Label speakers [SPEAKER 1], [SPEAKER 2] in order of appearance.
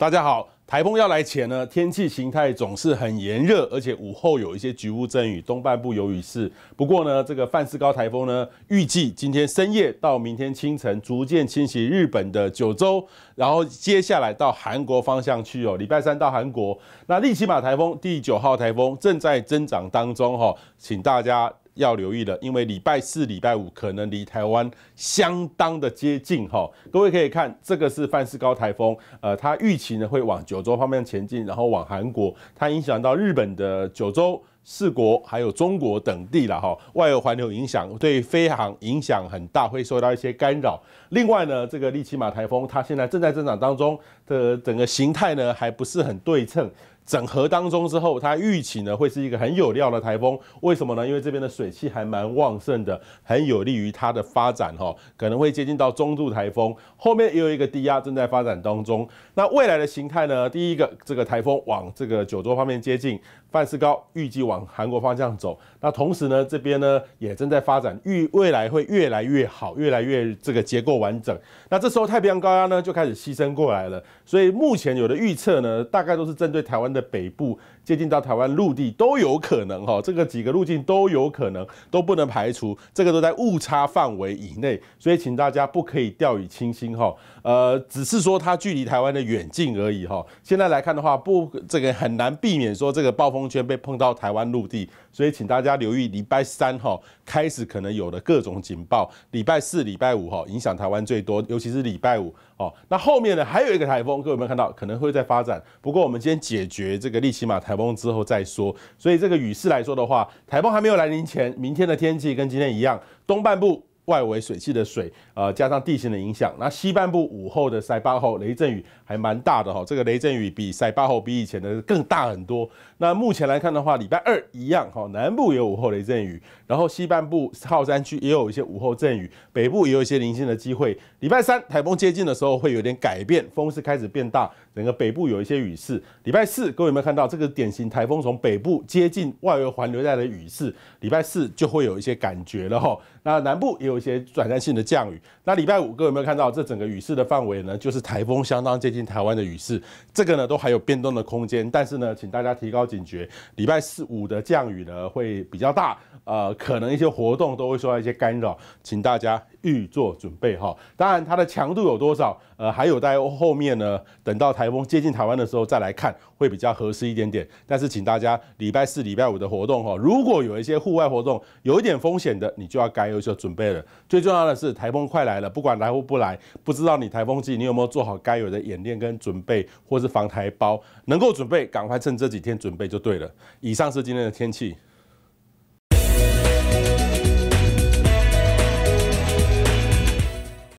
[SPEAKER 1] 大家好，台风要来前呢，天气形态总是很炎热，而且午后有一些局部阵雨，东半部有雨势。不过呢，这个范斯高台风呢，预计今天深夜到明天清晨逐渐侵袭日本的九州，然后接下来到韩国方向去哦。礼拜三到韩国，那利奇马台风第九号台风正在增长当中哈，请大家。要留意了，因为礼拜四、礼拜五可能离台湾相当的接近哈。各位可以看，这个是范斯高台风，呃，它预期呢会往九州方面前进，然后往韩国，它影响到日本的九州。四国还有中国等地了哈，外流环流影响对飞航影响很大，会受到一些干扰。另外呢，这个利奇马台风它现在正在增长当中的整个形态呢还不是很对称，整合当中之后，它预期呢会是一个很有料的台风。为什么呢？因为这边的水汽还蛮旺盛的，很有利于它的发展哈，可能会接近到中度台风。后面也有一个低压正在发展当中。那未来的形态呢？第一个，这个台风往这个九州方面接近，范斯高预计。往韩国方向走，那同时呢，这边呢也正在发展，预未来会越来越好，越来越这个结构完整。那这时候太平洋高压呢就开始牺牲过来了，所以目前有的预测呢，大概都是针对台湾的北部，接近到台湾陆地都有可能哈，这个几个路径都有可能，都不能排除，这个都在误差范围以内，所以请大家不可以掉以轻心哈，呃，只是说它距离台湾的远近而已哈。现在来看的话，不这个很难避免说这个暴风圈被碰到台湾。陆地，所以请大家留意礼拜三哈开始可能有的各种警报，礼拜四、礼拜五哈影响台湾最多，尤其是礼拜五哦。那后面呢还有一个台风，各位有没有看到？可能会在发展，不过我们今天解决这个利奇马台风之后再说。所以这个雨势来说的话，台风还没有来临前，明天的天气跟今天一样，东半部。外围水系的水，呃，加上地形的影响，那西半部午后的塞巴后雷阵雨还蛮大的哈，这个雷阵雨比塞巴后比以前的更大很多。那目前来看的话，礼拜二一样哈，南部有午后雷阵雨，然后西半部靠山区也有一些午后阵雨，北部也有一些零星的机会。礼拜三台风接近的时候会有点改变，风势开始变大，整个北部有一些雨势。礼拜四各位有没有看到这个典型台风从北部接近外围环流带的雨势？礼拜四就会有一些感觉了哈。那南部也有。一些短暂性的降雨。那礼拜五各位有没有看到这整个雨势的范围呢？就是台风相当接近台湾的雨势，这个呢都还有变动的空间。但是呢，请大家提高警觉，礼拜四、五的降雨呢会比较大，呃，可能一些活动都会受到一些干扰，请大家预做准备哈。当然它的强度有多少，呃，还有待后面呢，等到台风接近台湾的时候再来看，会比较合适一点点。但是请大家礼拜四、礼拜五的活动哈，如果有一些户外活动有一点风险的，你就要该有所准备了。最重要的是，台风快来了，不管来或不来，不知道你台风季你有没有做好该有的演练跟准备，或是防台包，能够准备，赶快趁这几天准备就对了。以上是今天的天气。